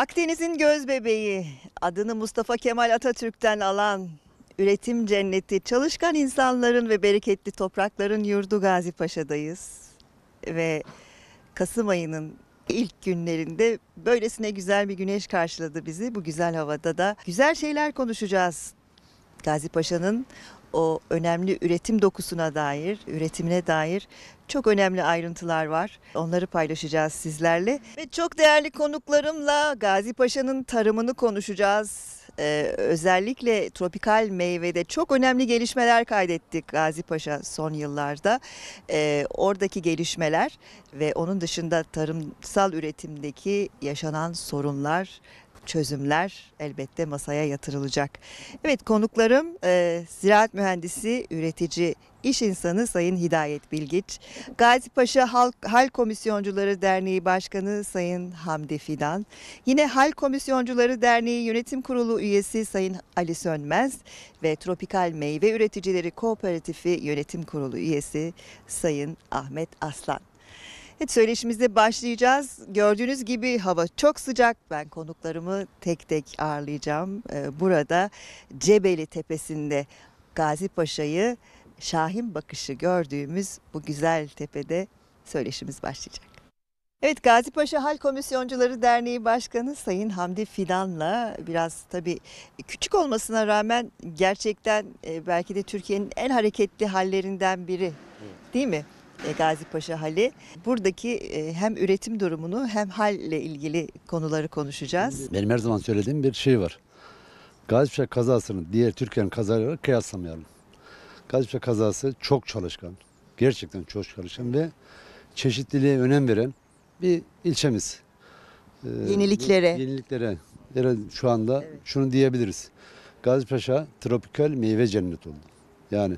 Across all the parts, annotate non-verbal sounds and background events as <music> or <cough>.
Akdeniz'in göz bebeği, adını Mustafa Kemal Atatürk'ten alan, üretim cenneti, çalışkan insanların ve bereketli toprakların yurdu Gazi Paşa'dayız. Ve Kasım ayının ilk günlerinde böylesine güzel bir güneş karşıladı bizi. Bu güzel havada da güzel şeyler konuşacağız. Gazi Paşa'nın o önemli üretim dokusuna dair, üretimine dair çok önemli ayrıntılar var. Onları paylaşacağız sizlerle. Ve çok değerli konuklarımla Gazi Paşa'nın tarımını konuşacağız. Ee, özellikle tropikal meyvede çok önemli gelişmeler kaydettik Gazi Paşa son yıllarda. Ee, oradaki gelişmeler ve onun dışında tarımsal üretimdeki yaşanan sorunlar çözümler elbette masaya yatırılacak. Evet konuklarım e, ziraat mühendisi, üretici, iş insanı Sayın Hidayet Bilgiç, Gazi Paşa Halk, Hal Komisyoncuları Derneği Başkanı Sayın Hamdi Fidan, yine Hal Komisyoncuları Derneği Yönetim Kurulu üyesi Sayın Ali Sönmez ve Tropikal Meyve Üreticileri Kooperatifi Yönetim Kurulu üyesi Sayın Ahmet Aslan. Evet söyleşimizde başlayacağız. Gördüğünüz gibi hava çok sıcak. Ben konuklarımı tek tek ağırlayacağım. Ee, burada Cebeli Tepesi'nde Gazi Paşa'yı Şahin bakışı gördüğümüz bu güzel tepede söyleşimiz başlayacak. Evet Gazi Paşa Hal Komisyoncuları Derneği Başkanı Sayın Hamdi Fidan'la biraz tabii küçük olmasına rağmen gerçekten e, belki de Türkiye'nin en hareketli hallerinden biri değil mi? E, Gazi Paşa Hali. Buradaki e, hem üretim durumunu hem halle ilgili konuları konuşacağız. Benim her zaman söylediğim bir şey var. Gazi Paşa kazasını diğer Türkiye'nin kazalarıyla kıyaslamayalım. Gazi Paşa kazası çok çalışkan, gerçekten çok çalışkan ve çeşitliliğe önem veren bir ilçemiz. E, yeniliklere. Yeniliklere. Şu anda evet. şunu diyebiliriz. Gazi Paşa tropikal meyve cenneti oldu. Yani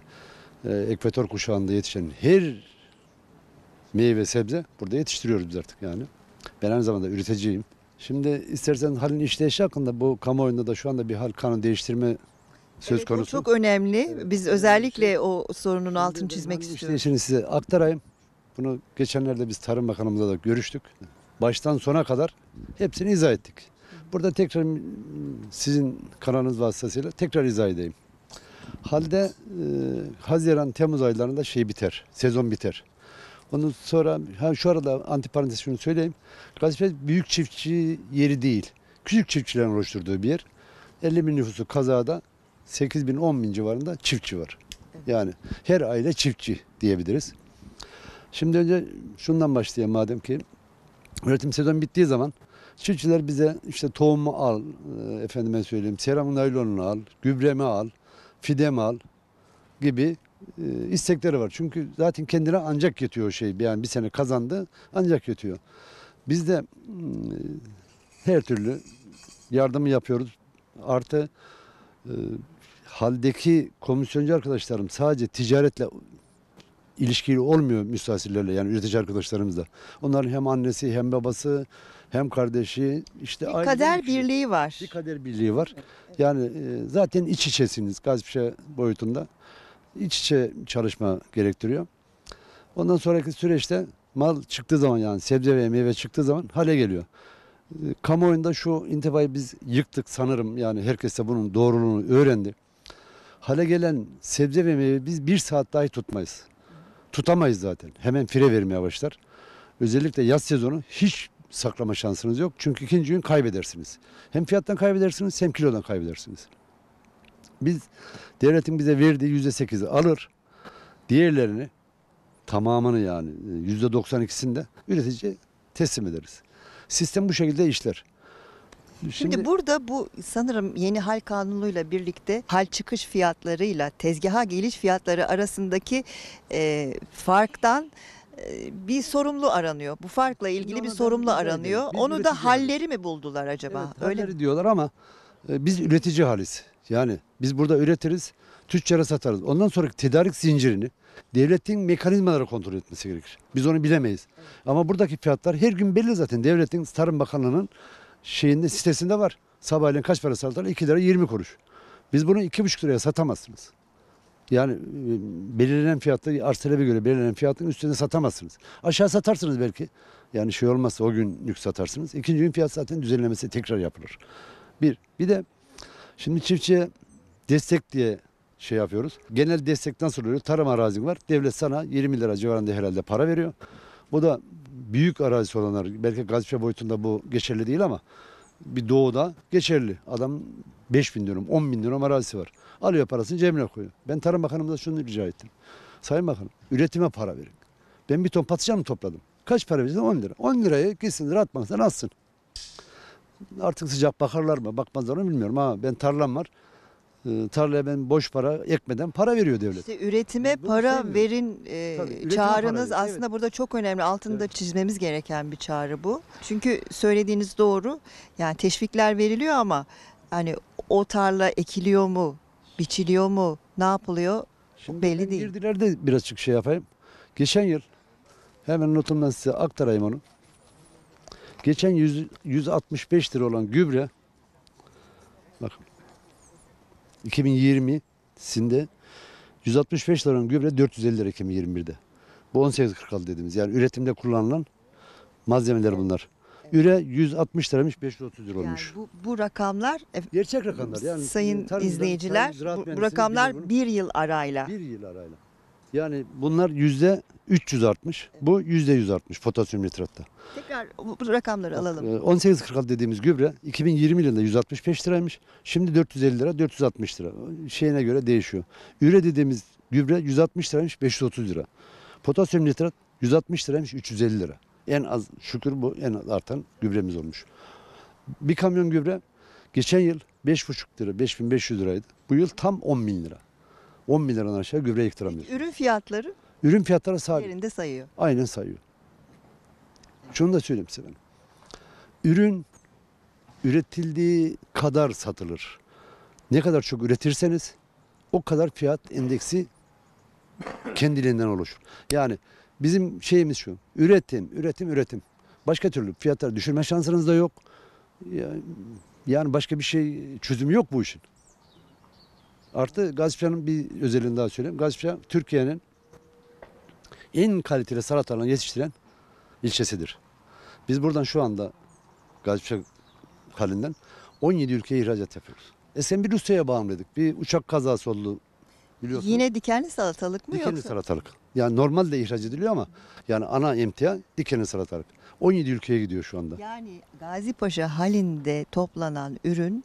e, ekvator kuşağında yetişen her meyve sebze burada yetiştiriyoruz biz artık yani. Ben aynı zamanda üreticiyim. Şimdi istersen halin işleyişi hakkında bu kamuoyunda da şu anda bir hal kanun değiştirme söz evet, konusu. çok önemli. Biz özellikle şey. o sorunun Şimdi altını çizmek istiyoruz. İşleyişini size aktarayım. Bunu geçenlerde biz Tarım Bakanımızla da görüştük. Baştan sona kadar hepsini izah ettik. Burada tekrar hmm, sizin kanalınız vasıtasıyla tekrar izah edeyim. Halde e, Haziran Temmuz aylarında şey biter. Sezon biter. Ondan sonra ha şu arada antiparantez şunu söyleyeyim. Gaziantep büyük çiftçi yeri değil. Küçük çiftçilerin oluşturduğu bir yer. 50 bin nüfusu kazada 8 bin 10 bin civarında çiftçi var. Yani her aile çiftçi diyebiliriz. Şimdi önce şundan başlayayım madem ki üretim sezon bittiği zaman çiftçiler bize işte tohumu al, e, efendime söyleyeyim seramın naylonunu al, gübremi al, fidemi al gibi e, istekleri var. Çünkü zaten kendine ancak yetiyor o şey. Yani bir sene kazandı ancak yetiyor. Biz de hmm, her türlü yardımı yapıyoruz. Artı e, haldeki komisyoncu arkadaşlarım sadece ticaretle ilişkili olmuyor müstahsillerle yani üretici arkadaşlarımızla. Onların hem annesi hem babası hem kardeşi işte bir kader bir birliği var. Bir kader birliği var. Yani e, zaten iç içesiniz Gazpişe boyutunda iç içe çalışma gerektiriyor. Ondan sonraki süreçte mal çıktığı zaman yani sebze ve meyve çıktığı zaman hale geliyor. Ee, kamuoyunda şu intibayı biz yıktık sanırım yani herkes de bunun doğruluğunu öğrendi. Hale gelen sebze ve meyve biz bir saat dahi tutmayız. Tutamayız zaten. Hemen fire vermeye başlar. Özellikle yaz sezonu hiç saklama şansınız yok. Çünkü ikinci gün kaybedersiniz. Hem fiyattan kaybedersiniz hem kilodan kaybedersiniz. Biz devletin bize verdiği yüzde sekizi alır. Diğerlerini tamamını yani e, yüzde doksan ikisinde üretici teslim ederiz. Sistem bu şekilde işler. Şimdi, Şimdi burada bu sanırım yeni hal kanunuyla birlikte hal çıkış fiyatlarıyla tezgaha geliş fiyatları arasındaki e, farktan e, bir sorumlu aranıyor. Bu farkla ilgili bir sorumlu aranıyor. Onu da halleri mi buldular acaba? Evet, Öyle halleri diyorlar ama e, biz üretici haliz. Yani biz burada üretiriz, tüccara satarız. Ondan sonra tedarik zincirini devletin mekanizmaları kontrol etmesi gerekir. Biz onu bilemeyiz. Ama buradaki fiyatlar her gün belli zaten. Devletin Tarım Bakanlığı'nın şeyinde sitesinde var. Sabahleyin kaç para satarlar? 2 lira 20 kuruş. Biz bunu 2,5 liraya satamazsınız. Yani e, belirlenen fiyatta arz talebe göre belirlenen fiyatın üstünde satamazsınız. Aşağı satarsınız belki. Yani şey olmazsa o gün yük satarsınız. İkinci gün fiyat zaten düzenlemesi tekrar yapılır. Bir. Bir de Şimdi çiftçiye destek diye şey yapıyoruz. Genel destekten sonra tarım arazin var. Devlet sana 20 lira civarında herhalde para veriyor. Bu da büyük arazisi olanlar belki Gazişe boyutunda bu geçerli değil ama bir doğuda geçerli. Adam 5 bin dönüm, 10 bin dönüm arazisi var. Alıyor parasını cebine koyuyor. Ben Tarım Bakanımıza şunu rica ettim. Sayın Bakanım üretime para verin. Ben bir ton patlıcan mı topladım? Kaç para vereceğim? 10 lira. 10 lirayı gitsin rahat bankasından alsın. Artık sıcak bakarlar mı bakmazlar mı bilmiyorum ama ben tarlam var. E, tarlaya ben boş para ekmeden para veriyor devlet. İşte üretime Bunu para sevmiyorum. verin e, Tabii, çağrınız para verin, aslında burada çok önemli. Altını da çizmemiz gereken bir çağrı bu. Çünkü söylediğiniz doğru. Yani teşvikler veriliyor ama hani o tarla ekiliyor mu? Biçiliyor mu? Ne yapılıyor? belli değil. Girdiler de birazcık şey yapayım. Geçen yıl hemen notumdan size aktarayım onu. Geçen 100, 165 lira olan gübre bak sinde 165 lira olan gübre 450 lira 2021'de. Bu 18.46 dediğimiz yani üretimde kullanılan malzemeler bunlar. Üre 160 liraymış 530 lira olmuş. Yani bu, bu rakamlar e, gerçek rakamlar yani sayın izleyiciler bu, bu rakamlar bir yıl arayla. Bir yıl arayla. Yani bunlar yüzde 300 artmış. Bu yüzde 100 artmış potasyum nitratta. Tekrar bu rakamları alalım. 18.46 e, dediğimiz gübre 2020 yılında 165 liraymış. Şimdi 450 lira 460 lira. Şeyine göre değişiyor. Üre dediğimiz gübre 160 liraymış 530 lira. Potasyum nitrat 160 liraymış 350 lira. En az şükür bu en az artan gübremiz olmuş. Bir kamyon gübre geçen yıl 5,5 lira 5500 liraydı. Bu yıl tam 10.000 lira. 10 bin liradan aşağı gübre yıktıramıyor. Ürün fiyatları Ürün fiyatları sabit. yerinde sayıyor. Aynen sayıyor. Şunu da söyleyeyim size ben. Ürün üretildiği kadar satılır. Ne kadar çok üretirseniz o kadar fiyat endeksi kendiliğinden oluşur. Yani bizim şeyimiz şu. Üretim, üretim, üretim. Başka türlü fiyatları düşürme şansınız da yok. Yani başka bir şey çözüm yok bu işin. Artı Gazpişan'ın bir özelliğini daha söyleyeyim. Gazpişan Türkiye'nin en kaliteli salatalarını yetiştiren ilçesidir. Biz buradan şu anda Gazpişan halinden 17 ülkeye ihracat yapıyoruz. Eskiden bir Rusya'ya bağımlıydık. Bir uçak kazası oldu biliyorsunuz. Yine dikenli salatalık mı dikenli yoksa? Dikenli salatalık. Yani normalde ihraç ediliyor ama yani ana emtia dikenli salatalık. 17 ülkeye gidiyor şu anda. Yani Gazipaşa halinde toplanan ürün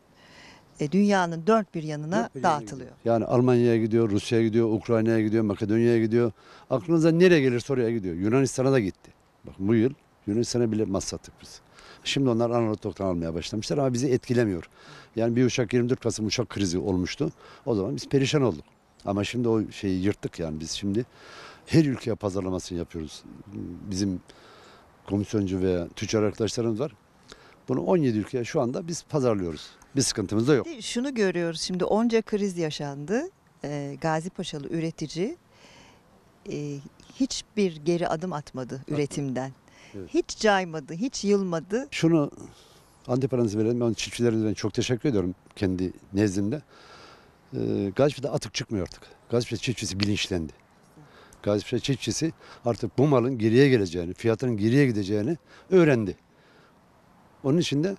e, dünyanın dört bir yanına dört bir dağıtılıyor. Gidiyor. Yani Almanya'ya gidiyor, Rusya'ya gidiyor, Ukrayna'ya gidiyor, Makedonya'ya gidiyor. Aklınıza nereye gelir soruya gidiyor. Yunanistan'a da gitti. Bak bu yıl Yunanistan'a bile mas sattık biz. Şimdi onlar analog almaya başlamışlar ama bizi etkilemiyor. Yani bir uçak 24 Kasım uçak krizi olmuştu. O zaman biz perişan olduk. Ama şimdi o şeyi yırttık yani biz şimdi her ülkeye pazarlamasını yapıyoruz. Bizim komisyoncu veya tüccar arkadaşlarımız var. Bunu 17 ülkeye şu anda biz pazarlıyoruz. Bir sıkıntımız da yok. Şunu görüyoruz şimdi onca kriz yaşandı. E, Gazi Paşalı üretici e, hiçbir geri adım atmadı üretimden. Evet. Hiç caymadı, hiç yılmadı. Şunu antiparantez verelim. Ben çiftçilerimize çok teşekkür ediyorum kendi nezdimde. Ee, Gazipaşa'da atık çıkmıyor artık. Gazipaşa çiftçisi bilinçlendi. Gazipaşa çiftçisi artık bu malın geriye geleceğini, fiyatının geriye gideceğini öğrendi. Onun için de ıı,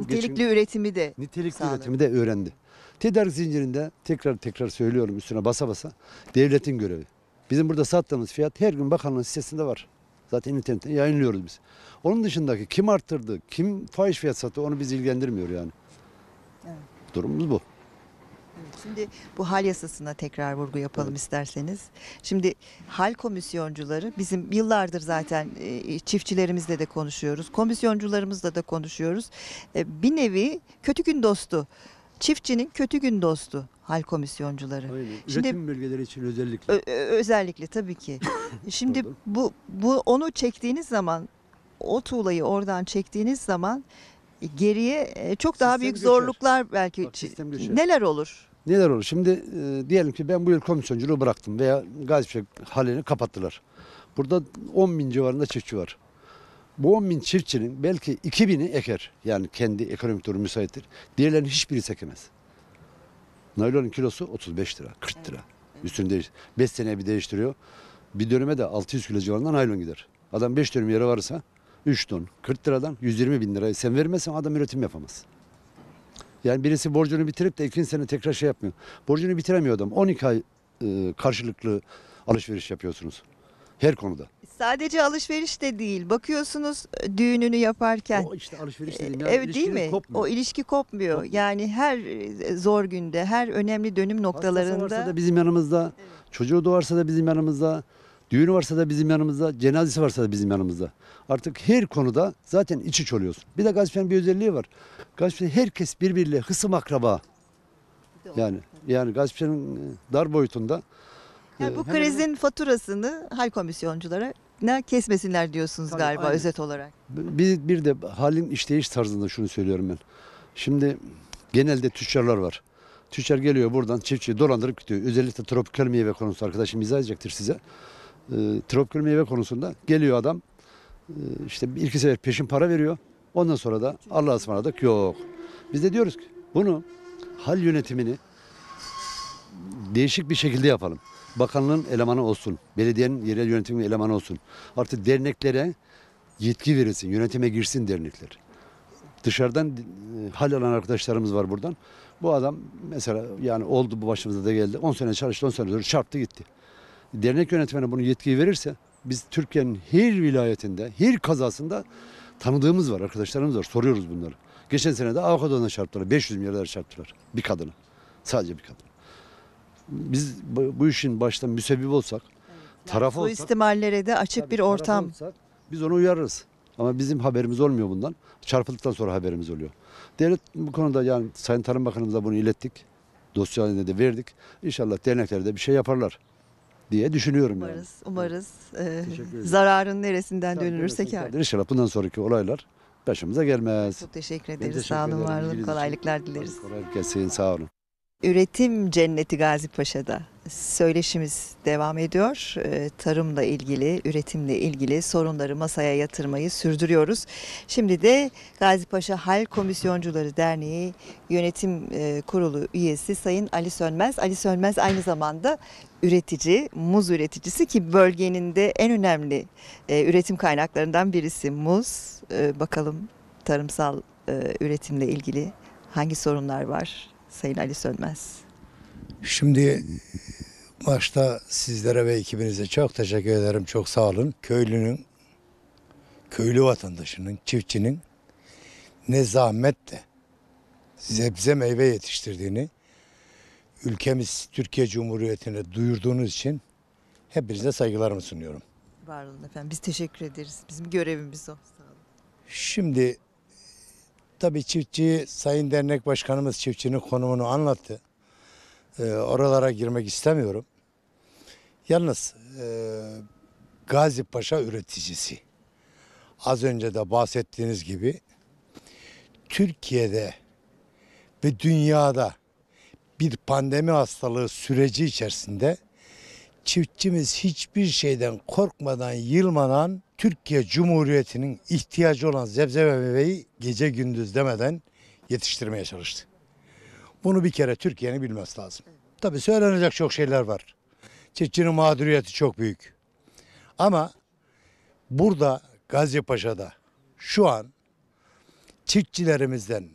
Nitelikli geçim, üretimi de nitelikli sağladı. üretimi de öğrendi. Tedarik zincirinde tekrar tekrar söylüyorum üstüne basa basa devletin görevi. Bizim burada sattığımız fiyat her gün bakanlığın sitesinde var. Zaten internetten yayınlıyoruz biz. Onun dışındaki kim arttırdı, kim fahiş fiyat sattı onu biz ilgilendirmiyor yani. Evet. Durumumuz bu. Şimdi bu hal yasasına tekrar vurgu yapalım isterseniz. Şimdi hal komisyoncuları bizim yıllardır zaten e, e, çiftçilerimizle de konuşuyoruz. Komisyoncularımızla da konuşuyoruz. E, bir nevi kötü gün dostu. Çiftçinin kötü gün dostu hal komisyoncuları. Aynen. Şimdi Üretim bölgeleri için özellikle. ö- özellikle tabii ki. <coughs> Şimdi bu bu onu çektiğiniz zaman o tuğlayı oradan çektiğiniz zaman geriye e, çok daha sistem büyük göçer. zorluklar belki Bak, neler olur? Neler olur? Şimdi e, diyelim ki ben bu yıl komisyonculuğu bıraktım veya Gaziçek halini kapattılar. Burada 10 bin civarında çiftçi var. Bu 10 bin çiftçinin belki 2 bini eker. Yani kendi ekonomik durumu müsaittir. Diğerlerinin hiçbiri ekemez. Naylonun kilosu 35 lira, 40 lira. Evet. Üstünü değiş 5 seneye bir değiştiriyor. Bir dönüme de 600 kilo civarında naylon gider. Adam 5 dönüm yere varsa 3 ton 40 liradan 120 bin lirayı sen vermezsen adam üretim yapamaz. Yani birisi borcunu bitirip de ikinci sene tekrar şey yapmıyor. Borcunu bitiremiyor adam. 12 ay e, karşılıklı alışveriş yapıyorsunuz. Her konuda. Sadece alışveriş de değil. Bakıyorsunuz e, düğününü yaparken. O işte alışveriş e, dediğim ya. Evet değil mi? Kopmuyor. O ilişki kopmuyor. kopmuyor. Yani her zor günde, her önemli dönüm noktalarında. Hastası varsa da bizim yanımızda, evet. çocuğu doğarsa da bizim yanımızda, Düğün varsa da bizim yanımızda, cenazesi varsa da bizim yanımızda. Artık her konuda zaten iç iç oluyorsun. Bir de gazetecilerin bir özelliği var. Gazeteciler herkes birbiriyle hısım akraba. Yani yani gazetecilerin e, dar boyutunda. Yani e, bu hemen- krizin faturasını hal komisyonculara ne kesmesinler diyorsunuz Tabii, galiba aynen. özet olarak. Bir, bir de halin işleyiş tarzında şunu söylüyorum ben. Şimdi genelde tüccarlar var. Tüccar geliyor buradan çiftçiyi dolandırıp gidiyor. Özellikle tropikal meyve konusu arkadaşım izah edecektir size. E, tropikal meyve konusunda geliyor adam. E, işte ilk sefer peşin para veriyor. Ondan sonra da Allah'a ısmarladık yok. Biz de diyoruz ki bunu hal yönetimini değişik bir şekilde yapalım. Bakanlığın elemanı olsun. Belediyenin yerel yönetimin elemanı olsun. Artık derneklere yetki verilsin. Yönetime girsin dernekler. Dışarıdan e, hal alan arkadaşlarımız var buradan. Bu adam mesela yani oldu bu başımıza da geldi. 10 sene çalıştı 10 sene sonra çarptı gitti dernek yönetmeni bunu yetkiyi verirse biz Türkiye'nin her vilayetinde, her kazasında tanıdığımız var, arkadaşlarımız var. Soruyoruz bunları. Geçen sene de Avukadon'a çarptılar. 500 milyarlar çarptılar. Bir kadına. Sadece bir kadına. Biz bu, işin baştan müsebbib olsak, yani tarafı olsak. Bu istimallere de açık bir ortam. Olsak, biz onu uyarırız. Ama bizim haberimiz olmuyor bundan. Çarpıldıktan sonra haberimiz oluyor. Devlet bu konuda yani Sayın Tarım Bakanımıza bunu ilettik. Dosyalarını da verdik. İnşallah derneklerde bir şey yaparlar diye düşünüyorum umarız, yani. Umarız, umarız. E, zararın neresinden Tabii dönülürse kar. İnşallah bundan sonraki olaylar başımıza gelmez. Çok teşekkür ederiz. Teşekkür sağ olun, var olun. Kolaylıklar dileriz. Kolay gelsin, sağ olun. Üretim Cenneti Gazipaşa'da söyleşimiz devam ediyor. Ee, tarımla ilgili, üretimle ilgili sorunları masaya yatırmayı sürdürüyoruz. Şimdi de Gazipaşa Hal Komisyoncuları Derneği Yönetim e, Kurulu üyesi Sayın Ali Sönmez. Ali Sönmez aynı zamanda üretici, muz üreticisi ki bölgenin de en önemli e, üretim kaynaklarından birisi muz. E, bakalım tarımsal üretimle ilgili hangi sorunlar var? Sayın Ali Sönmez? Şimdi başta sizlere ve ekibinize çok teşekkür ederim. Çok sağ olun. Köylünün, köylü vatandaşının, çiftçinin ne zahmetle zebze meyve yetiştirdiğini ülkemiz Türkiye Cumhuriyeti'ne duyurduğunuz için hepinize saygılarımı sunuyorum. Var olun efendim. Biz teşekkür ederiz. Bizim görevimiz o. Sağ olun. Şimdi Tabii çiftçi, Sayın Dernek Başkanımız çiftçinin konumunu anlattı. E, oralara girmek istemiyorum. Yalnız e, Gazi Paşa üreticisi. Az önce de bahsettiğiniz gibi Türkiye'de ve dünyada bir pandemi hastalığı süreci içerisinde çiftçimiz hiçbir şeyden korkmadan, yılmadan Türkiye Cumhuriyeti'nin ihtiyacı olan zebze meyveyi gece gündüz demeden yetiştirmeye çalıştı. Bunu bir kere Türkiye'nin bilmesi lazım. Tabii söylenecek çok şeyler var. Çiftçinin mağduriyeti çok büyük. Ama burada Gazipaşa'da şu an çiftçilerimizden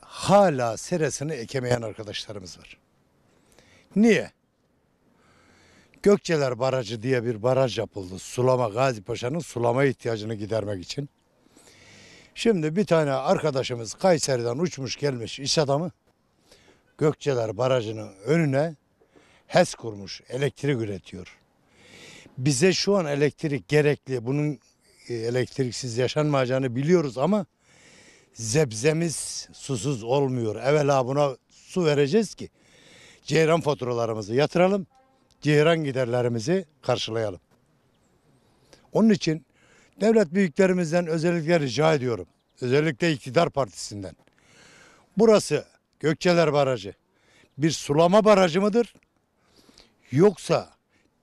hala seresini ekemeyen arkadaşlarımız var. Niye? Gökçeler Barajı diye bir baraj yapıldı. Sulama Gazi Paşa'nın sulama ihtiyacını gidermek için. Şimdi bir tane arkadaşımız Kayseri'den uçmuş gelmiş iş adamı. Gökçeler Barajı'nın önüne HES kurmuş, elektrik üretiyor. Bize şu an elektrik gerekli, bunun e, elektriksiz yaşanmayacağını biliyoruz ama zebzemiz susuz olmuyor. Evvela buna su vereceğiz ki ceyran faturalarımızı yatıralım. Ceyran giderlerimizi karşılayalım. Onun için devlet büyüklerimizden özellikle rica ediyorum. Özellikle iktidar partisinden. Burası Gökçeler Barajı bir sulama barajı mıdır? Yoksa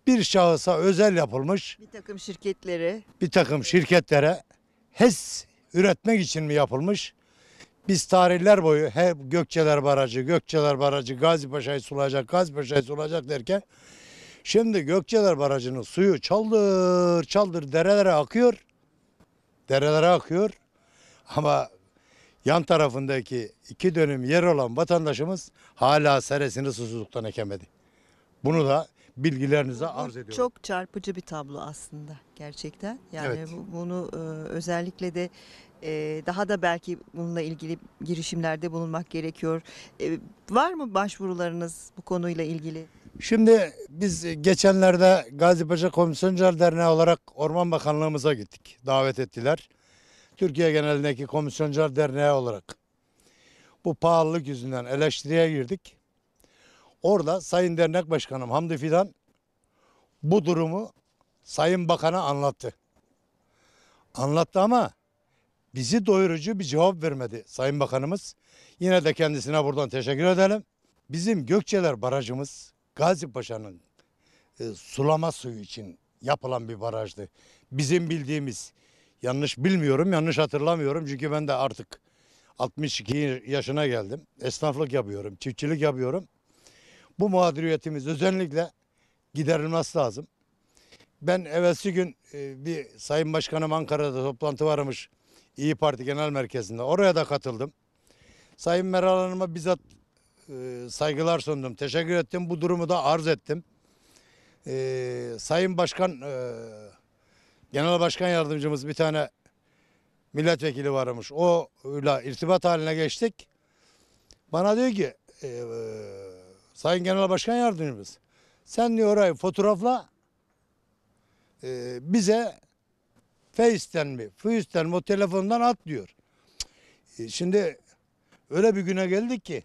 bir şahısa özel yapılmış bir takım şirketlere bir takım şirketlere HES üretmek için mi yapılmış? Biz tarihler boyu hep Gökçeler Barajı, Gökçeler Barajı, Gazipaşa'yı sulayacak, Gazipaşa'yı sulayacak derken Şimdi Gökçeler Barajı'nın suyu çaldır çaldır derelere akıyor. Derelere akıyor. Ama yan tarafındaki iki dönüm yer olan vatandaşımız hala seresini susuzluktan ekemedi. Bunu da bilgilerinize arz ediyorum. Çok çarpıcı bir tablo aslında gerçekten. Yani evet. bu, bunu e, özellikle de e, daha da belki bununla ilgili girişimlerde bulunmak gerekiyor. E, var mı başvurularınız bu konuyla ilgili? Şimdi biz geçenlerde Gazipaşa Komisyoncular Derneği olarak Orman Bakanlığımıza gittik. Davet ettiler. Türkiye genelindeki Komisyoncular Derneği olarak. Bu pahalılık yüzünden eleştiriye girdik. Orada Sayın Dernek Başkanım Hamdi Fidan bu durumu Sayın Bakan'a anlattı. Anlattı ama bizi doyurucu bir cevap vermedi Sayın Bakanımız. Yine de kendisine buradan teşekkür edelim. Bizim Gökçeler Barajımız Gazi Paşa'nın e, sulama suyu için yapılan bir barajdı. Bizim bildiğimiz yanlış bilmiyorum, yanlış hatırlamıyorum çünkü ben de artık 62 yaşına geldim. Esnaflık yapıyorum, çiftçilik yapıyorum. Bu mağduriyetimiz özellikle giderilmesi lazım. Ben evvelsi gün e, bir Sayın Başkanım Ankara'da toplantı varmış İyi Parti Genel Merkezi'nde. Oraya da katıldım. Sayın Meral Hanım'a bizzat ee, saygılar sundum. Teşekkür ettim. Bu durumu da arz ettim. E, Sayın Başkan, e, Genel Başkan Yardımcımız bir tane milletvekili varmış. O ile irtibat haline geçtik. Bana diyor ki e, e, Sayın Genel Başkan Yardımcımız sen diyor orayı fotoğrafla e, bize Face'ten mi, Face'ten mi o telefondan at diyor. E, şimdi öyle bir güne geldik ki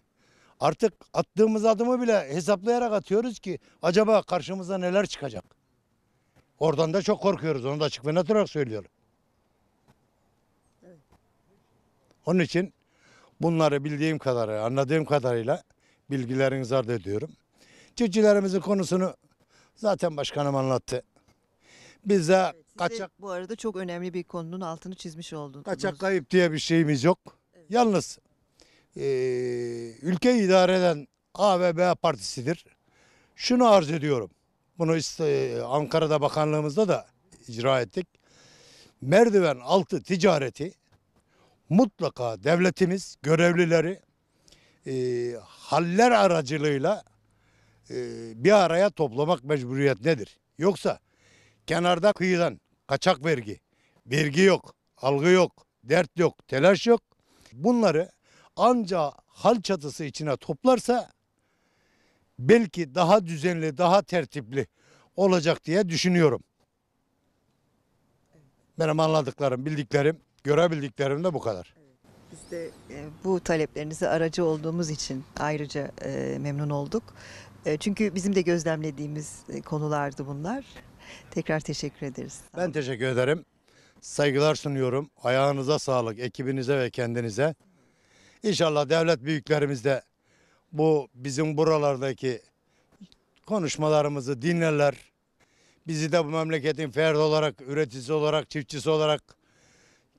Artık attığımız adımı bile hesaplayarak atıyoruz ki acaba karşımıza neler çıkacak? Oradan da çok korkuyoruz. Onu da açık ve net olarak söylüyorum. Onun için bunları bildiğim kadarıyla, anladığım kadarıyla bilgilerinizi arz ediyorum. Çiftçilerimizin konusunu zaten başkanım anlattı. Biz de evet, kaçak... Bu arada çok önemli bir konunun altını çizmiş oldunuz. Kaçak kayıp diye bir şeyimiz yok. Evet. Yalnız e, ülke idare eden A ve B partisidir. Şunu arz ediyorum. Bunu işte e, Ankara'da bakanlığımızda da icra ettik. Merdiven altı ticareti mutlaka devletimiz görevlileri e, haller aracılığıyla e, bir araya toplamak mecburiyet nedir? Yoksa kenarda kıyıdan kaçak vergi, vergi yok, algı yok, dert yok, telaş yok. Bunları anca hal çatısı içine toplarsa belki daha düzenli, daha tertipli olacak diye düşünüyorum. Benim anladıklarım, bildiklerim, görebildiklerim de bu kadar. Biz de e, bu taleplerinize aracı olduğumuz için ayrıca e, memnun olduk. E, çünkü bizim de gözlemlediğimiz konulardı bunlar. Tekrar teşekkür ederiz. Ben teşekkür ederim. Saygılar sunuyorum. Ayağınıza sağlık, ekibinize ve kendinize. İnşallah devlet büyüklerimiz de bu bizim buralardaki konuşmalarımızı dinlerler. Bizi de bu memleketin ferdi olarak, üreticisi olarak, çiftçisi olarak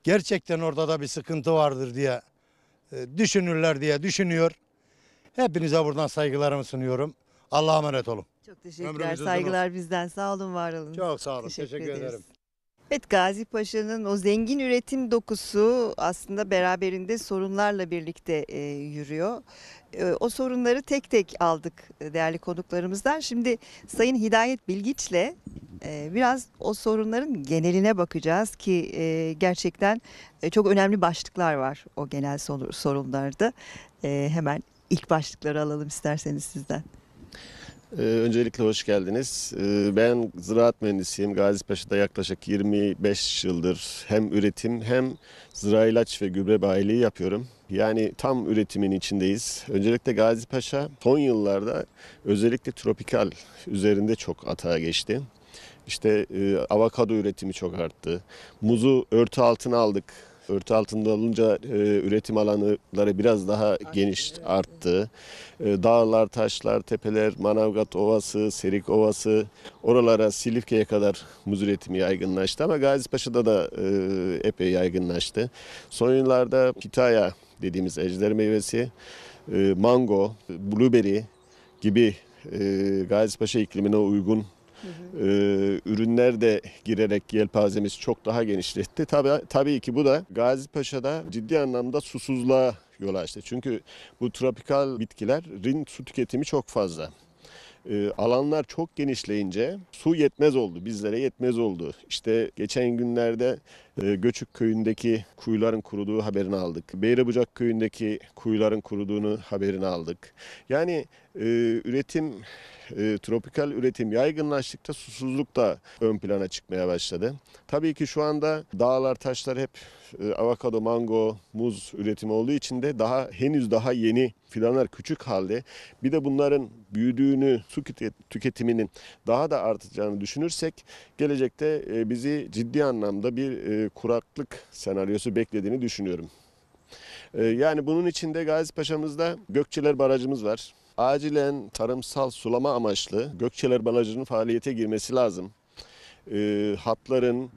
gerçekten orada da bir sıkıntı vardır diye e, düşünürler diye düşünüyor. Hepinize buradan saygılarımı sunuyorum. Allah'a emanet olun. Çok teşekkürler. Saygılar bizden. Sağ olun, var olun. Çok sağ olun. Teşekkür, Teşekkür ederim. Evet Gazi Paşa'nın o zengin üretim dokusu aslında beraberinde sorunlarla birlikte e, yürüyor. E, o sorunları tek tek aldık e, değerli konuklarımızdan. Şimdi Sayın Hidayet Bilgiç'le e, biraz o sorunların geneline bakacağız ki e, gerçekten e, çok önemli başlıklar var o genel sorunlarda. E, hemen ilk başlıkları alalım isterseniz sizden. Ee, öncelikle hoş geldiniz. Ee, ben ziraat mühendisiyim. Gazipaşa'da yaklaşık 25 yıldır hem üretim hem zira ilaç ve gübre bayiliği yapıyorum. Yani tam üretimin içindeyiz. Öncelikle Gazipaşa son yıllarda özellikle tropikal üzerinde çok atağa geçti. İşte e, avokado üretimi çok arttı. Muzu örtü altına aldık Örtü altında alınca e, üretim alanları biraz daha geniş arttı. E, dağlar, taşlar, tepeler, Manavgat Ovası, Serik Ovası oralara Silifke'ye kadar muz üretimi yaygınlaştı ama Gazipaşa'da da e, epey yaygınlaştı. Son yıllarda pitaya dediğimiz ejder meyvesi, e, mango, blueberry gibi e, Gazipaşa iklimine uygun Hı hı. Ee, ürünler de girerek yelpazemizi çok daha genişletti. Tabii, tabii ki bu da Gazi Paşa'da ciddi anlamda susuzluğa yol açtı. Çünkü bu tropikal bitkilerin su tüketimi çok fazla e, alanlar çok genişleyince su yetmez oldu, bizlere yetmez oldu. İşte geçen günlerde ee, Göçük köyündeki kuyuların kuruduğu haberini aldık. Beyrebucak köyündeki kuyuların kuruduğunu haberini aldık. Yani e, üretim, e, tropikal üretim yaygınlaştıkta susuzluk da ön plana çıkmaya başladı. Tabii ki şu anda dağlar, taşlar hep e, avokado, mango, muz üretimi olduğu için de daha henüz daha yeni fidanlar küçük halde. Bir de bunların büyüdüğünü, su tüketiminin daha da artacağını düşünürsek gelecekte e, bizi ciddi anlamda bir e, kuraklık senaryosu beklediğini düşünüyorum. Ee, yani bunun içinde Gazi Paşa'mızda Gökçeler Barajımız var. Acilen tarımsal sulama amaçlı Gökçeler Barajı'nın faaliyete girmesi lazım e, hatların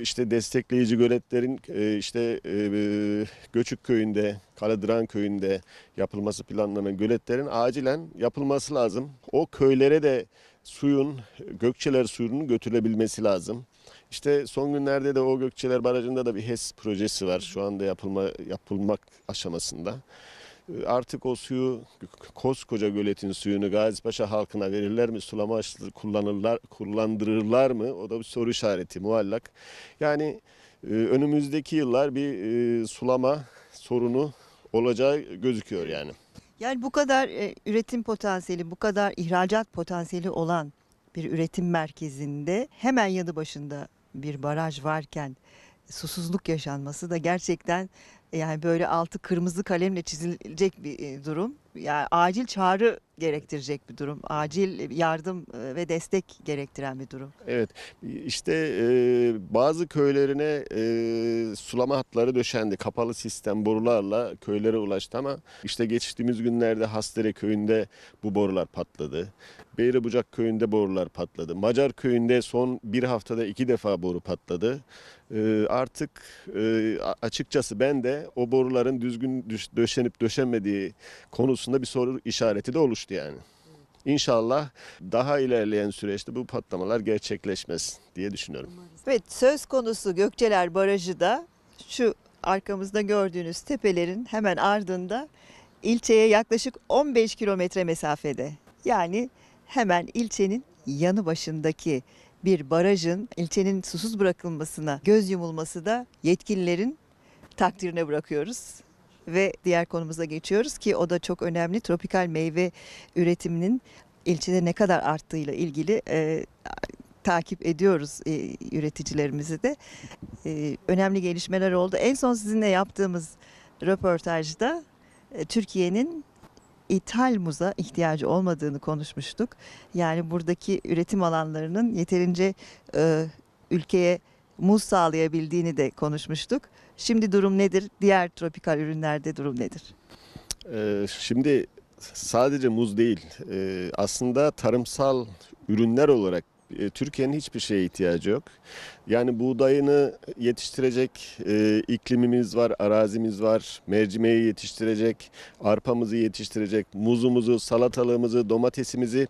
işte destekleyici göletlerin e, işte e, e Göçük köyünde, Karadıran köyünde yapılması planlanan göletlerin acilen yapılması lazım. O köylere de suyun, Gökçeler suyunun götürülebilmesi lazım. İşte son günlerde de o Gökçeler Barajı'nda da bir HES projesi var. Şu anda yapılma, yapılmak aşamasında. Ee, artık o suyu koskoca göletin suyunu Gazipaşa halkına verirler mi? Sulama kullanırlar, kullandırırlar mı? O da bir soru işareti muallak. Yani e, önümüzdeki yıllar bir e, sulama sorunu olacağı gözüküyor yani. Yani bu kadar e, üretim potansiyeli, bu kadar ihracat potansiyeli olan bir üretim merkezinde hemen yanı başında bir baraj varken susuzluk yaşanması da gerçekten yani böyle altı kırmızı kalemle çizilecek bir e, durum. Yani acil çağrı gerektirecek bir durum. Acil yardım e, ve destek gerektiren bir durum. Evet işte e, bazı köylerine e, sulama hatları döşendi. Kapalı sistem borularla köylere ulaştı ama işte geçtiğimiz günlerde Hastere köyünde bu borular patladı. Beyrebucak köyünde borular patladı. Macar köyünde son bir haftada iki defa boru patladı. artık açıkçası ben de o boruların düzgün döşenip döşenmediği konusunda bir soru işareti de oluştu olmuştu yani. İnşallah daha ilerleyen süreçte bu patlamalar gerçekleşmez diye düşünüyorum. Evet söz konusu Gökçeler Barajı da şu arkamızda gördüğünüz tepelerin hemen ardında ilçeye yaklaşık 15 kilometre mesafede. Yani hemen ilçenin yanı başındaki bir barajın ilçenin susuz bırakılmasına göz yumulması da yetkililerin takdirine bırakıyoruz. Ve diğer konumuza geçiyoruz ki o da çok önemli. Tropikal meyve üretiminin ilçede ne kadar arttığıyla ilgili e, takip ediyoruz e, üreticilerimizi de. E, önemli gelişmeler oldu. En son sizinle yaptığımız röportajda e, Türkiye'nin ithal muza ihtiyacı olmadığını konuşmuştuk. Yani buradaki üretim alanlarının yeterince e, ülkeye muz sağlayabildiğini de konuşmuştuk. Şimdi durum nedir? Diğer tropikal ürünlerde durum nedir? Ee, şimdi sadece muz değil, ee, aslında tarımsal ürünler olarak e, Türkiye'nin hiçbir şeye ihtiyacı yok. Yani buğdayını yetiştirecek e, iklimimiz var, arazimiz var, mercimeği yetiştirecek, arpamızı yetiştirecek, muzumuzu, salatalığımızı, domatesimizi.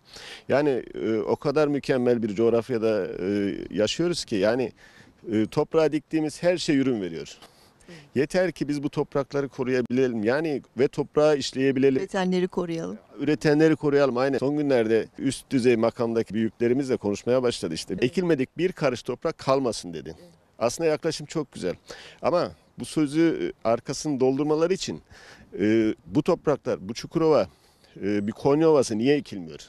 Yani e, o kadar mükemmel bir coğrafyada e, yaşıyoruz ki yani e, toprağa diktiğimiz her şey ürün veriyor. Yeter ki biz bu toprakları koruyabilelim. Yani ve toprağı işleyebilelim. Üretenleri koruyalım. Üretenleri koruyalım aynı. Son günlerde üst düzey makamdaki büyüklerimizle konuşmaya başladı işte. Ekilmedik bir karış toprak kalmasın dedi. Aslında yaklaşım çok güzel. Ama bu sözü e, arkasını doldurmaları için e, bu topraklar, bu Çukurova, e, bir Konya Ovası niye ekilmiyor?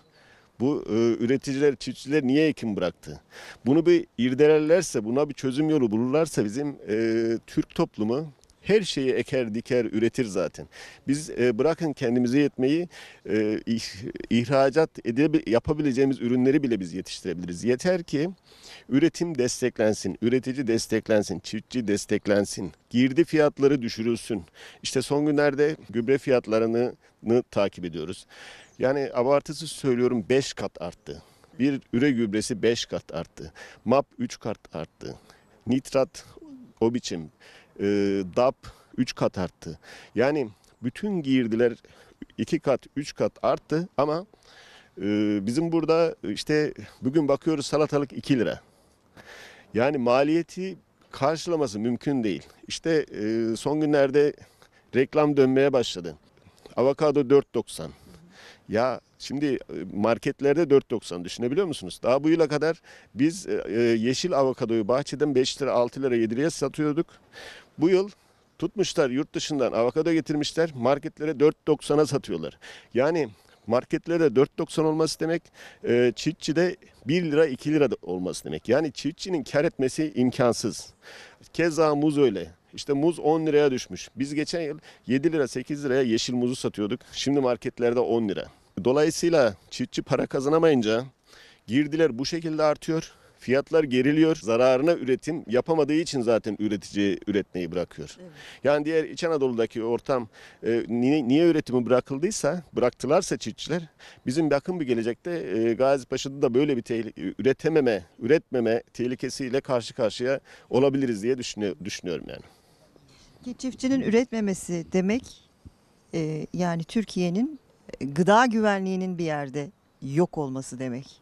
Bu e, üreticiler, çiftçiler niye ekim bıraktı? Bunu bir irdelerlerse, buna bir çözüm yolu bulurlarsa bizim e, Türk toplumu her şeyi eker diker üretir zaten. Biz e, bırakın kendimize yetmeyi e, ihracat edebe, yapabileceğimiz ürünleri bile biz yetiştirebiliriz. Yeter ki üretim desteklensin, üretici desteklensin, çiftçi desteklensin, girdi fiyatları düşürülsün. İşte son günlerde gübre fiyatlarını takip ediyoruz. Yani abartısı söylüyorum 5 kat arttı. Bir üre gübresi 5 kat arttı. MAP 3 kat arttı. Nitrat o biçim. E, DAP 3 kat arttı. Yani bütün girdiler 2 kat 3 kat arttı ama e, bizim burada işte bugün bakıyoruz salatalık 2 lira. Yani maliyeti karşılaması mümkün değil. İşte e, son günlerde reklam dönmeye başladı. Avokado 4.90. Ya şimdi e, marketlerde 4.90 düşünebiliyor musunuz? Daha bu yıla kadar biz e, e, yeşil avokadoyu bahçeden 5 lira 6 lira 7 liraya satıyorduk. Bu yıl tutmuşlar yurt dışından avokado getirmişler marketlere 4.90'a satıyorlar. Yani marketlere 4.90 olması demek e, de 1 lira 2 lira olması demek. Yani çiftçinin kar etmesi imkansız. Keza muz öyle. İşte muz 10 liraya düşmüş. Biz geçen yıl 7 lira 8 liraya yeşil muzu satıyorduk. Şimdi marketlerde 10 lira. Dolayısıyla çiftçi para kazanamayınca girdiler bu şekilde artıyor. Fiyatlar geriliyor. Zararına üretim yapamadığı için zaten üretici üretmeyi bırakıyor. Evet. Yani diğer İç Anadolu'daki ortam e, niye, niye üretimi bırakıldıysa, bıraktılarsa çiftçiler bizim yakın bir gelecekte e, Gazipaşa'da da böyle bir tehlike, üretememe, üretmeme tehlikesiyle karşı karşıya olabiliriz diye düşünüyor, düşünüyorum yani. Ki çiftçinin üretmemesi demek e, yani Türkiye'nin gıda güvenliğinin bir yerde yok olması demek.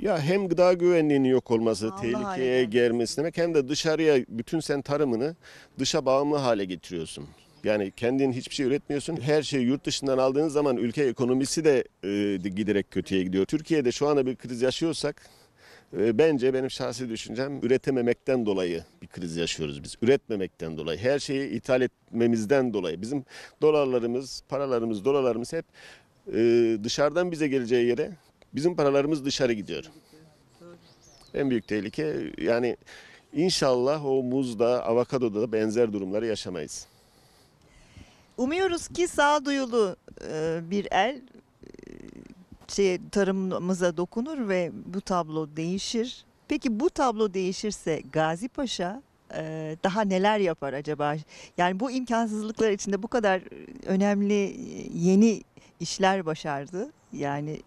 Ya hem gıda güvenliğinin yok olması, Allah tehlikeye aynen. demek hem de dışarıya bütün sen tarımını dışa bağımlı hale getiriyorsun. Yani kendin hiçbir şey üretmiyorsun. Her şeyi yurt dışından aldığın zaman ülke ekonomisi de e, giderek kötüye gidiyor. Türkiye'de şu anda bir kriz yaşıyorsak ee, bence benim şahsi düşüncem üretememekten dolayı bir kriz yaşıyoruz biz. Üretmemekten dolayı, her şeyi ithal etmemizden dolayı. Bizim dolarlarımız, paralarımız, dolarlarımız hep e, dışarıdan bize geleceği yere bizim paralarımız dışarı gidiyor. En büyük tehlike yani inşallah o muzda, avokadoda da benzer durumları yaşamayız. Umuyoruz ki sağduyulu e, bir el şey, tarımımıza dokunur ve bu tablo değişir. Peki bu tablo değişirse Gazi Paşa e, daha neler yapar acaba? Yani bu imkansızlıklar içinde bu kadar önemli e, yeni işler başardı. Yani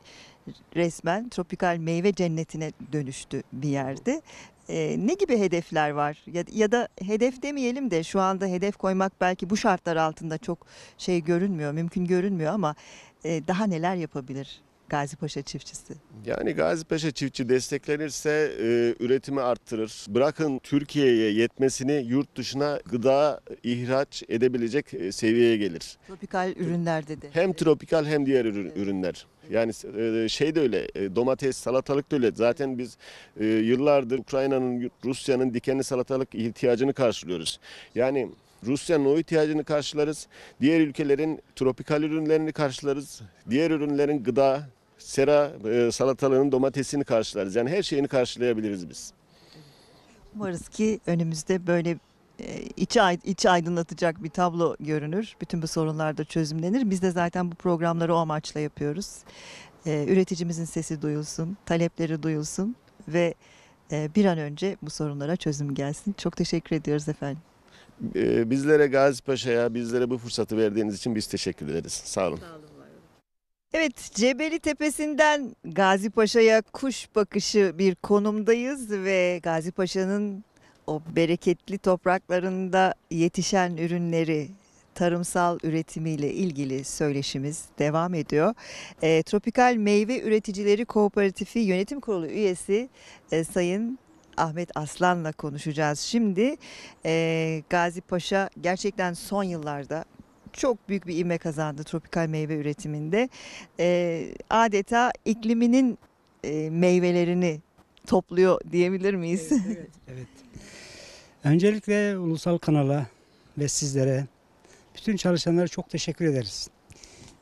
resmen tropikal meyve cennetine dönüştü bir yerde. E, ne gibi hedefler var? Ya, ya da hedef demeyelim de şu anda hedef koymak belki bu şartlar altında çok şey görünmüyor, mümkün görünmüyor ama e, daha neler yapabilir? Gazi Paşa çiftçisi? Yani Gazi Paşa çiftçi desteklenirse e, üretimi arttırır. Bırakın Türkiye'ye yetmesini yurt dışına gıda ihraç edebilecek e, seviyeye gelir. Tropikal ürünler dedi. Hem tropikal hem diğer ürün, ürünler. Yani e, şey de öyle e, domates, salatalık da öyle. Zaten biz e, yıllardır Ukrayna'nın, Rusya'nın dikenli salatalık ihtiyacını karşılıyoruz. Yani Rusya'nın o ihtiyacını karşılarız. Diğer ülkelerin tropikal ürünlerini karşılarız. Diğer ürünlerin gıda, sera e, salatalığının domatesini karşılarız. Yani her şeyini karşılayabiliriz biz. Umarız ki önümüzde böyle e, iç içi, aydınlatacak bir tablo görünür. Bütün bu sorunlar da çözümlenir. Biz de zaten bu programları o amaçla yapıyoruz. E, üreticimizin sesi duyulsun, talepleri duyulsun ve e, bir an önce bu sorunlara çözüm gelsin. Çok teşekkür ediyoruz efendim. E, bizlere Gazi Paşa'ya, bizlere bu fırsatı verdiğiniz için biz teşekkür ederiz. Sağ olun. Sağ olun. Evet, Cebeli Tepesi'nden Gazi Paşa'ya kuş bakışı bir konumdayız ve Gazi Paşa'nın o bereketli topraklarında yetişen ürünleri tarımsal üretimiyle ilgili söyleşimiz devam ediyor. E, Tropikal Meyve Üreticileri Kooperatifi Yönetim Kurulu üyesi e, Sayın Ahmet Aslan'la konuşacağız. Şimdi e, Gazi Paşa gerçekten son yıllarda çok büyük bir ime kazandı tropikal meyve üretiminde. Ee, adeta ikliminin e, meyvelerini topluyor diyebilir miyiz? Evet, evet, <laughs> evet. Öncelikle ulusal kanala ve sizlere bütün çalışanlara çok teşekkür ederiz.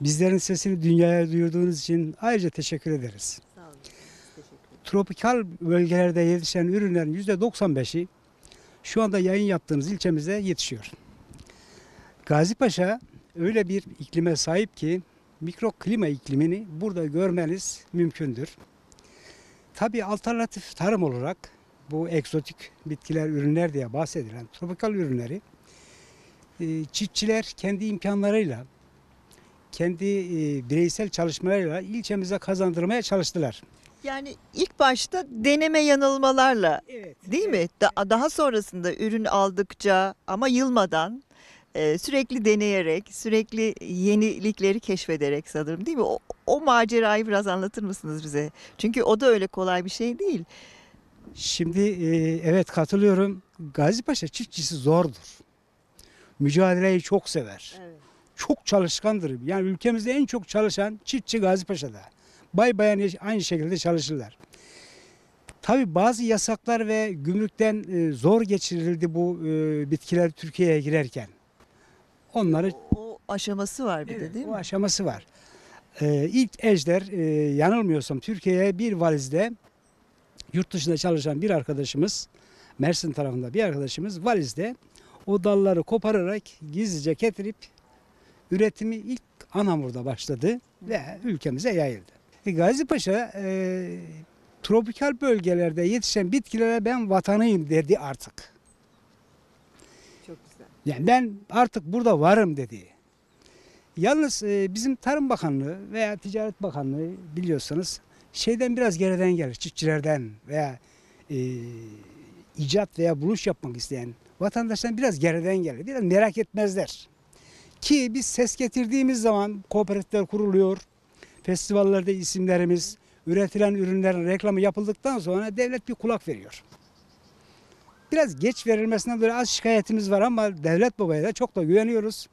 Bizlerin sesini dünyaya duyurduğunuz için ayrıca teşekkür ederiz. Tropikal bölgelerde yetişen ürünlerin %95'i şu anda yayın yaptığınız ilçemize yetişiyor. Gazi Paşa öyle bir iklime sahip ki mikroklima iklimini burada görmeniz mümkündür. Tabii alternatif tarım olarak bu egzotik bitkiler, ürünler diye bahsedilen tropikal ürünleri e, çiftçiler kendi imkanlarıyla, kendi e, bireysel çalışmalarıyla ilçemize kazandırmaya çalıştılar. Yani ilk başta deneme yanılmalarla evet, değil evet. mi? Daha sonrasında ürün aldıkça ama yılmadan e, sürekli deneyerek, sürekli yenilikleri keşfederek sanırım değil mi? O, o macerayı biraz anlatır mısınız bize? Çünkü o da öyle kolay bir şey değil. Şimdi e, evet katılıyorum. Gazi Paşa çiftçisi zordur. Mücadeleyi çok sever. Evet. Çok çalışkandır. Yani ülkemizde en çok çalışan çiftçi Gazi Paşa'da. Bay bayan aynı şekilde çalışırlar. Tabi bazı yasaklar ve gümrükten e, zor geçirildi bu bitkiler Türkiye'ye girerken. Onları o aşaması var bir de değil mi? O aşaması var. Ee, ilk ejder e, yanılmıyorsam Türkiye'ye bir valizde yurt dışında çalışan bir arkadaşımız Mersin tarafında bir arkadaşımız valizde o dalları kopararak gizlice getirip üretimi ilk Anamur'da başladı ve ülkemize yayıldı. E, Gazi Paşa e, tropikal bölgelerde yetişen bitkilere ben vatanıyım dedi artık. Yani ben artık burada varım dedi. Yalnız e, bizim Tarım Bakanlığı veya Ticaret Bakanlığı biliyorsanız şeyden biraz geriden gelir. Çiftçilerden veya e, icat veya buluş yapmak isteyen vatandaştan biraz geriden gelir. Biraz merak etmezler. Ki biz ses getirdiğimiz zaman kooperatifler kuruluyor. Festivallerde isimlerimiz, üretilen ürünlerin reklamı yapıldıktan sonra devlet bir kulak veriyor. Biraz geç verilmesine böyle az şikayetimiz var ama devlet babaya da çok da güveniyoruz.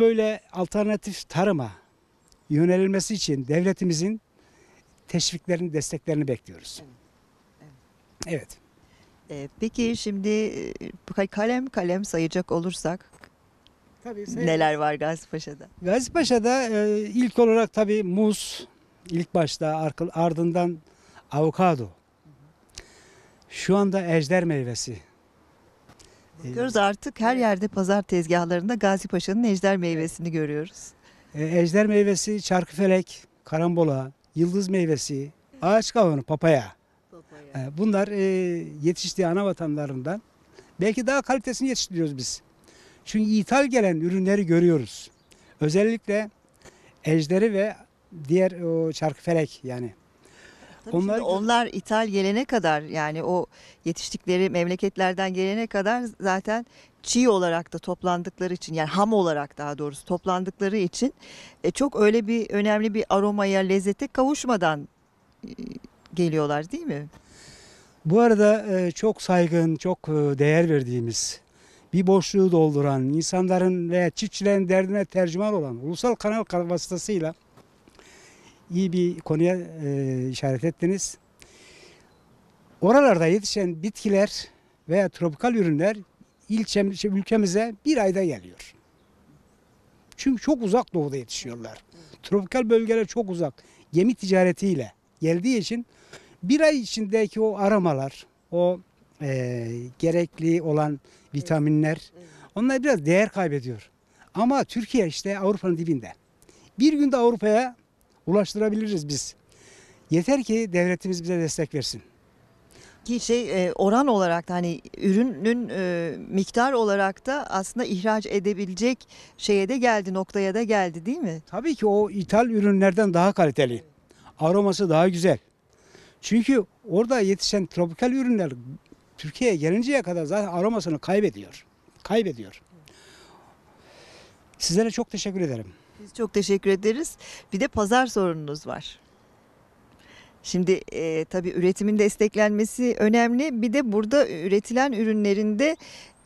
Böyle alternatif tarıma yönelilmesi için devletimizin teşviklerini, desteklerini bekliyoruz. Evet. Ee, peki şimdi e, kalem kalem sayacak olursak tabii, neler var Gazipaşa'da? Gazipaşa'da e, ilk olarak tabii muz ilk başta ardından avokado şu anda ejder meyvesi. Bakıyoruz artık her yerde pazar tezgahlarında Gazi Paşa'nın ejder meyvesini görüyoruz. E, ejder meyvesi, çarkıfelek, karambola, yıldız meyvesi, ağaç kavunu, papaya. E, Bunlar e, yetiştiği ana vatanlarından belki daha kalitesini yetiştiriyoruz biz. Çünkü ithal gelen ürünleri görüyoruz. Özellikle ejderi ve diğer o çarkıfelek yani Tabii onlar onlar ithal gelene kadar yani o yetiştikleri memleketlerden gelene kadar zaten çiğ olarak da toplandıkları için yani ham olarak daha doğrusu toplandıkları için e, çok öyle bir önemli bir aromaya, lezzete kavuşmadan e, geliyorlar değil mi? Bu arada e, çok saygın, çok e, değer verdiğimiz bir boşluğu dolduran, insanların ve çiftçilerin derdine tercüman olan ulusal kanal vasıtasıyla iyi bir konuya e, işaret ettiniz. Oralarda yetişen bitkiler veya tropikal ürünler ilçem, şey, ülkemize bir ayda geliyor. Çünkü çok uzak doğuda yetişiyorlar. Tropikal bölgeler çok uzak. Gemi ticaretiyle geldiği için bir ay içindeki o aramalar, o e, gerekli olan vitaminler onlar biraz değer kaybediyor. Ama Türkiye işte Avrupa'nın dibinde. Bir günde Avrupa'ya ulaştırabiliriz biz. Yeter ki devletimiz bize destek versin. Ki şey e, oran olarak da hani ürünün e, miktar olarak da aslında ihraç edebilecek şeye de geldi, noktaya da geldi değil mi? Tabii ki o ithal ürünlerden daha kaliteli. Aroması daha güzel. Çünkü orada yetişen tropikal ürünler Türkiye'ye gelinceye kadar zaten aromasını kaybediyor. Kaybediyor. Sizlere çok teşekkür ederim. Biz çok teşekkür ederiz. Bir de pazar sorununuz var. Şimdi e, tabii üretimin desteklenmesi önemli. Bir de burada üretilen ürünlerinde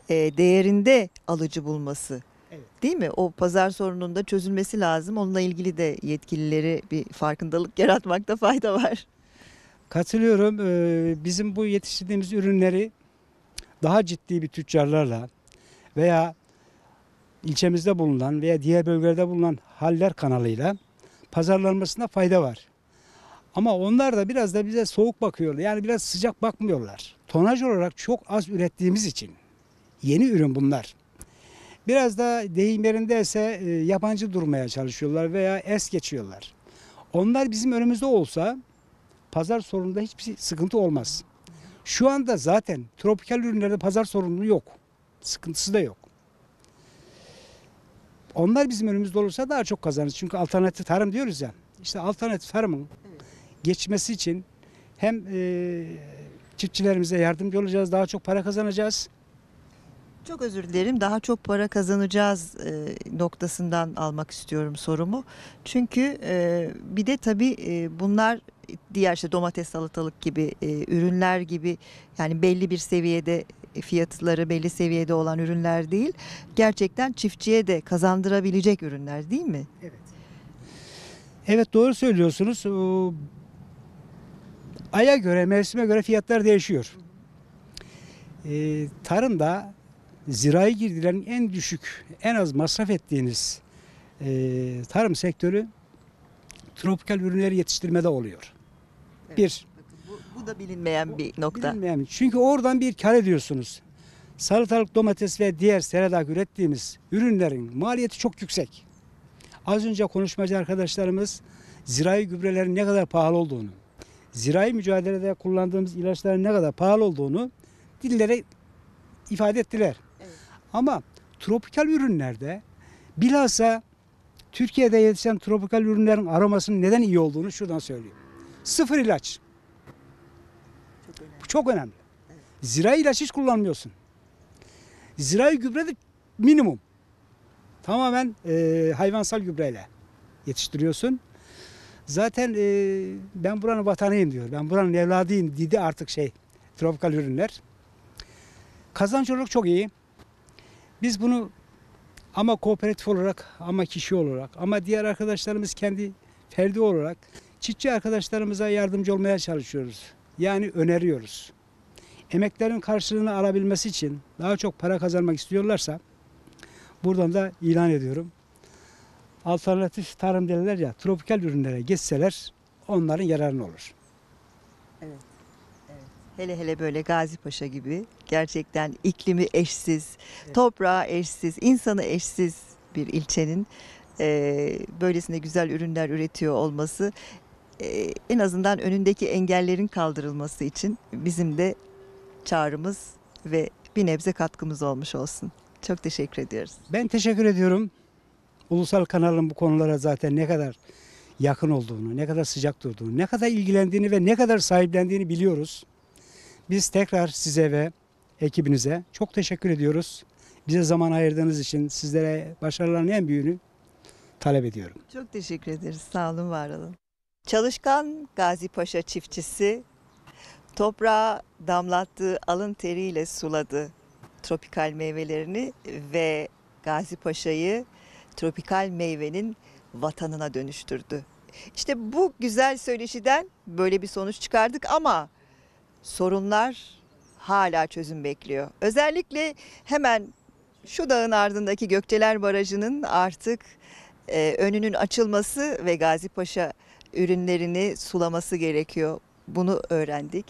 e, değerinde alıcı bulması. Evet. Değil mi? O pazar sorununun da çözülmesi lazım. Onunla ilgili de yetkilileri bir farkındalık <laughs> yaratmakta fayda var. Katılıyorum. Ee, bizim bu yetiştirdiğimiz ürünleri daha ciddi bir tüccarlarla veya ilçemizde bulunan veya diğer bölgelerde bulunan haller kanalıyla pazarlanmasında fayda var. Ama onlar da biraz da bize soğuk bakıyorlar. Yani biraz sıcak bakmıyorlar. Tonaj olarak çok az ürettiğimiz için. Yeni ürün bunlar. Biraz da deyim yerindeyse e, yabancı durmaya çalışıyorlar veya es geçiyorlar. Onlar bizim önümüzde olsa pazar sorununda hiçbir sıkıntı olmaz. Şu anda zaten tropikal ürünlerde pazar sorunu yok. Sıkıntısı da yok. Onlar bizim önümüzde olursa daha çok kazanırız. Çünkü alternatif tarım diyoruz ya. İşte alternatif tarımın geçmesi için hem e, çiftçilerimize yardımcı olacağız, daha çok para kazanacağız. Çok özür dilerim. Daha çok para kazanacağız e, noktasından almak istiyorum sorumu. Çünkü e, bir de tabii e, bunlar diğer işte domates, salatalık gibi e, ürünler gibi yani belli bir seviyede fiyatları belli seviyede olan ürünler değil, gerçekten çiftçiye de kazandırabilecek ürünler değil mi? Evet. Evet doğru söylüyorsunuz. Ee, aya göre, mevsime göre fiyatlar değişiyor. Ee, tarımda zirai girdilerin en düşük, en az masraf ettiğiniz e, tarım sektörü tropikal ürünleri yetiştirmede oluyor. Evet. Bir, bu da bilinmeyen bir nokta. Bilinmeyen. Çünkü oradan bir kar ediyorsunuz. Salatalık, domates ve diğer seredak ürettiğimiz ürünlerin maliyeti çok yüksek. Az önce konuşmacı arkadaşlarımız zirai gübrelerin ne kadar pahalı olduğunu, zirai mücadelede kullandığımız ilaçların ne kadar pahalı olduğunu dillere ifade ettiler. Evet. Ama tropikal ürünlerde bilhassa Türkiye'de yetişen tropikal ürünlerin aromasının neden iyi olduğunu şuradan söyleyeyim. Sıfır ilaç çok önemli. Zira ilaç hiç kullanmıyorsun. Zirai gübre de minimum. Tamamen e, hayvansal gübreyle yetiştiriyorsun. Zaten e, ben buranın vatanıyım diyor. Ben buranın evladıyım dedi artık şey tropikal ürünler. Kazanç olarak çok iyi. Biz bunu ama kooperatif olarak ama kişi olarak ama diğer arkadaşlarımız kendi ferdi olarak çiftçi arkadaşlarımıza yardımcı olmaya çalışıyoruz. Yani öneriyoruz. Emeklerin karşılığını alabilmesi için daha çok para kazanmak istiyorlarsa buradan da ilan ediyorum. Alternatif tarım derler ya tropikal ürünlere geçseler onların yararını olur. Evet. Hele hele böyle Gazi Paşa gibi gerçekten iklimi eşsiz, evet. toprağı eşsiz, insanı eşsiz bir ilçenin e, böylesine güzel ürünler üretiyor olması ee, en azından önündeki engellerin kaldırılması için bizim de çağrımız ve bir nebze katkımız olmuş olsun. Çok teşekkür ediyoruz. Ben teşekkür ediyorum. Ulusal kanalın bu konulara zaten ne kadar yakın olduğunu, ne kadar sıcak durduğunu, ne kadar ilgilendiğini ve ne kadar sahiplendiğini biliyoruz. Biz tekrar size ve ekibinize çok teşekkür ediyoruz. Bize zaman ayırdığınız için sizlere başarıların en büyüğünü talep ediyorum. Çok teşekkür ederiz. Sağ olun, var olun. Çalışkan Gazi Paşa çiftçisi toprağa damlattığı alın teriyle suladı tropikal meyvelerini ve Gazi Paşa'yı tropikal meyvenin vatanına dönüştürdü. İşte bu güzel söyleşiden böyle bir sonuç çıkardık ama sorunlar hala çözüm bekliyor. Özellikle hemen şu dağın ardındaki Gökçeler Barajı'nın artık e, önünün açılması ve Gazi Paşa ürünlerini sulaması gerekiyor. Bunu öğrendik.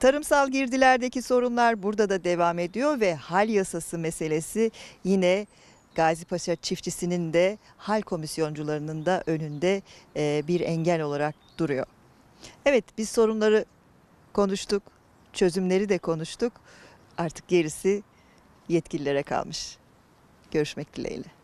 Tarımsal girdilerdeki sorunlar burada da devam ediyor ve hal yasası meselesi yine Gazi Paşa çiftçisinin de hal komisyoncularının da önünde e, bir engel olarak duruyor. Evet biz sorunları konuştuk, çözümleri de konuştuk. Artık gerisi yetkililere kalmış. Görüşmek dileğiyle.